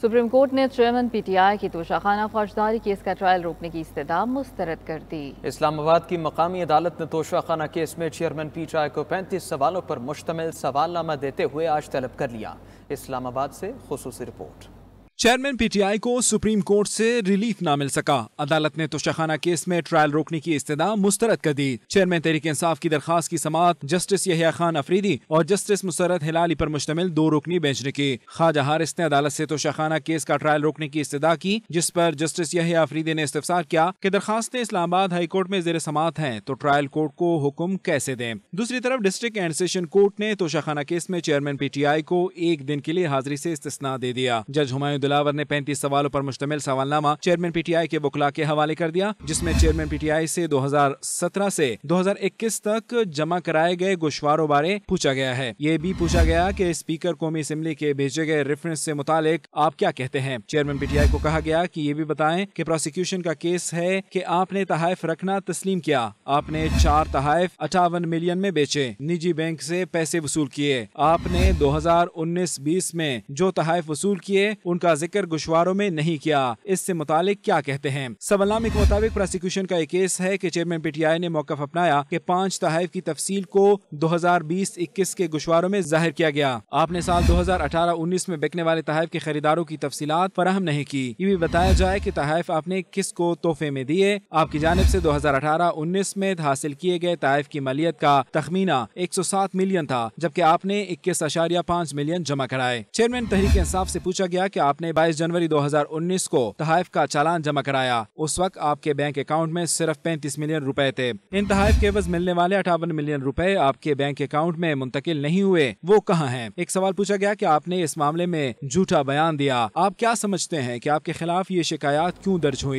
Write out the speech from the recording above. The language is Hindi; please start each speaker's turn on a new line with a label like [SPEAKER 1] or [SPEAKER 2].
[SPEAKER 1] सुप्रीम कोर्ट ने चेयरमैन पीटीआई की तोशाखाना फौजदारी केस का ट्रायल रोकने की इस्तः मुस्तरद कर दी इस्लामाबाद की मकामी अदालत ने तोशाखाना केस में चेयरमैन पीटीआई को पैंतीस सवालों पर मुश्तमिल सवालनामा देते हुए आज तलब कर लिया इस्लामाबाद से खसूस रिपोर्ट
[SPEAKER 2] चेयरमैन पीटीआई को सुप्रीम कोर्ट से रिलीफ ना मिल सका अदालत ने तोशाखाना केस में ट्रायल रोकने की इस्तः मुस्तरद कर दी चेयरमैन तहरीक इंसाफ की दरखास्त की समात जस्टिस यहिया खान अफरीदी और जस्टिस मुसरत हिलाली पर मुश्तमिल दो रुकनी बेंच ने की ख्वाजा हारिस ने अदालत से तोशाखाना केस का ट्रायल रोकने की इस्तः की जिस पर जस्टिस यहिया अफरीदी ने इस्तफसार किया की दरखास्तें इस्लामाबाद हाईकोर्ट में जेर समात है तो ट्रायल कोर्ट को हुक्म कैसे दें दूसरी तरफ डिस्ट्रिक्ट एंड सेशन कोर्ट ने तोशाखाना केस में चेयरमैन पीटीआई को एक दिन के लिए हाजिरी से इस्तना दे दिया जज हुमायूं दिलावर ने पैंतीस सवालों पर मुश्तमिल सवालनामा चेयरमैन पीटीआई के बुकला के हवाले कर दिया जिसमें चेयरमैन पीटीआई से 2017 से 2021 तक जमा कराए गए गुशवारों बारे पूछा गया है ये भी पूछा गया की स्पीकर कौमी असम्बली के भेजे गए रेफरेंस ऐसी मुतालिक आप क्या कहते हैं चेयरमैन पीटीआई को कहा गया की ये भी बताए की प्रोसिक्यूशन का केस है की आपने तहफ रखना तस्लीम किया आपने चार तहफ अठावन मिलियन में बेचे निजी बैंक ऐसी पैसे वसूल किए आपने दो हजार उन्नीस बीस में जो तहफ वसूल किए उनका जिक्र गुशवारों में नहीं किया इससे मुतालिक क्या कहते हैं सबलनामे के मुताबिक प्रोसिक्यूशन का एक केस है की चेयरमैन पीटीआई ने मौका अपनाया की पाँच तहफ की तफसील को दो हजार बीस इक्कीस के गुशवारों में जाहिर किया गया आपने साल दो हजार अठारह उन्नीस में बिकने वाले तहफ के खरीदारों की तफसी फराहम नहीं की ये भी बताया जाए की तहफ आपने किस को तोहफे में दिए आपकी जानब ऐसी दो हजार अठारह उन्नीस में हासिल किए गए तहफ की मलियत का तखमीना एक सौ सात मिलियन था जबकि आपने इक्कीस अशारिया पाँच मिलियन जमा कराए चेयरमैन तहरीक इंसाफ ऐसी पूछा गया की आपने आपने 22 जनवरी 2019 को तहाइफ का चालान जमा कराया उस वक्त आपके बैंक अकाउंट में सिर्फ 35 मिलियन रुपए थे इन तहाइफ के बस मिलने वाले अठावन मिलियन रुपए आपके बैंक अकाउंट में मुंतकिल नहीं हुए वो कहाँ है एक सवाल पूछा गया की आपने इस मामले में झूठा बयान दिया आप क्या समझते हैं की आपके खिलाफ ये शिकायत क्यूँ दर्ज हुई